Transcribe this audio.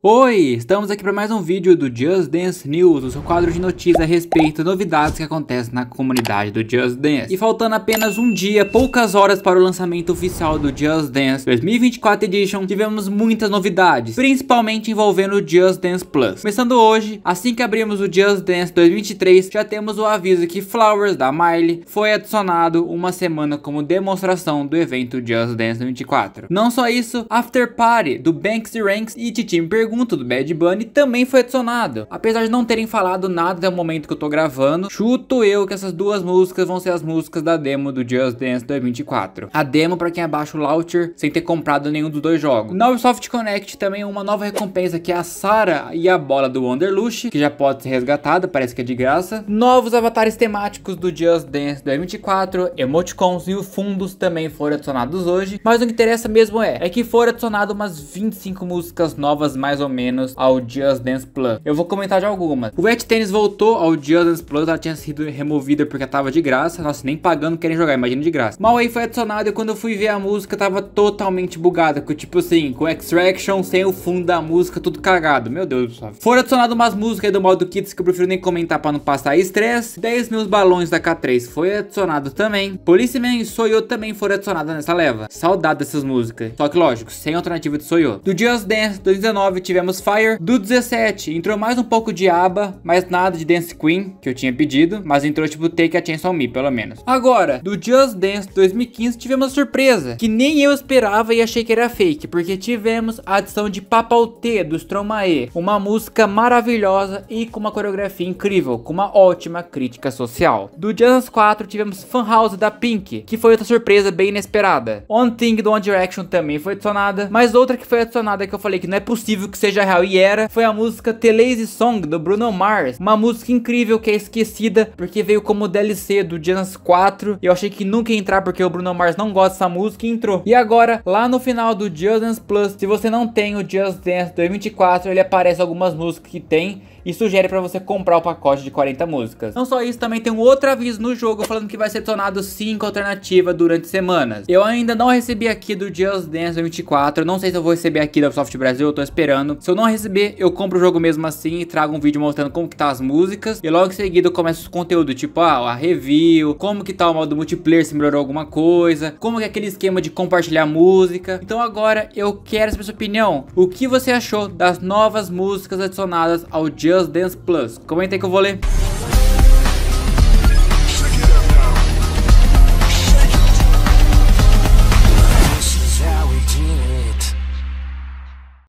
Oi, estamos aqui para mais um vídeo do Just Dance News, o seu quadro de notícias a respeito de novidades que acontecem na comunidade do Just Dance. E faltando apenas um dia, poucas horas para o lançamento oficial do Just Dance 2024 Edition, tivemos muitas novidades, principalmente envolvendo o Just Dance Plus. Começando hoje, assim que abrimos o Just Dance 2023, já temos o aviso que Flowers da Miley foi adicionado uma semana como demonstração do evento Just Dance 24. Não só isso, After Party do Banks Ranks e Titim Pergunta pergunta do Bad Bunny também foi adicionado. Apesar de não terem falado nada até o momento que eu tô gravando, chuto eu que essas duas músicas vão ser as músicas da demo do Just Dance 2024. A demo para quem abaixa é o launcher sem ter comprado nenhum dos dois jogos. Na Ubisoft Connect também é uma nova recompensa que é a Sara e a bola do Wanderlush, que já pode ser resgatada, parece que é de graça. Novos avatares temáticos do Just Dance 2024, emoticons e fundos também foram adicionados hoje, mas o que interessa mesmo é, é que foram adicionadas umas 25 músicas novas mais mais ou menos ao Just Dance Plus. Eu vou comentar de algumas. O Wet Tennis voltou ao Just Dance Plus, ela tinha sido removida porque tava de graça. Nossa, nem pagando querem jogar, imagina de graça. Mal aí foi adicionado e quando eu fui ver a música tava totalmente bugada, com tipo assim, com Extraction sem o fundo da música, tudo cagado. Meu Deus do céu. Foram adicionadas umas músicas aí do modo Kids que eu prefiro nem comentar para não passar estresse. 10 mil balões da K3 foi adicionado também. Policeman e Soyo também foram adicionadas nessa leva. Saudade dessas músicas. Só que lógico, sem alternativa de Soyo. Do Just Dance 2019 tivemos Fire. Do 17, entrou mais um pouco de ABBA, mas nada de Dance Queen, que eu tinha pedido, mas entrou tipo Take a Chance on Me, pelo menos. Agora, do Just Dance 2015, tivemos uma surpresa, que nem eu esperava e achei que era fake, porque tivemos a adição de T do Stromae, uma música maravilhosa e com uma coreografia incrível, com uma ótima crítica social. Do Just 4, tivemos Fan House da Pink, que foi outra surpresa bem inesperada. One Thing do One Direction também foi adicionada, mas outra que foi adicionada que eu falei que não é possível que seja real e era, foi a música The Lazy Song do Bruno Mars. Uma música incrível que é esquecida porque veio como DLC do Genesis 4 e eu achei que nunca ia entrar porque o Bruno Mars não gosta dessa música e entrou. E agora, lá no final do Just Dance Plus, se você não tem o Just Dance 2024, ele aparece algumas músicas que tem e sugere para você comprar o pacote de 40 músicas. Não só isso, também tem um outro aviso no jogo falando que vai ser tornado 5 alternativas durante semanas. Eu ainda não recebi aqui do Just Dance 24, não sei se eu vou receber aqui da Ubisoft Brasil, eu tô esperando. Se eu não receber, eu compro o jogo mesmo assim e trago um vídeo mostrando como que tá as músicas. E logo em seguida eu começo os conteúdos, tipo, ah, a review, como que tá o modo multiplayer, se melhorou alguma coisa, como que é aquele esquema de compartilhar música. Então agora eu quero saber sua opinião. O que você achou das novas músicas adicionadas ao Just Dance Plus? Comenta aí que eu vou ler.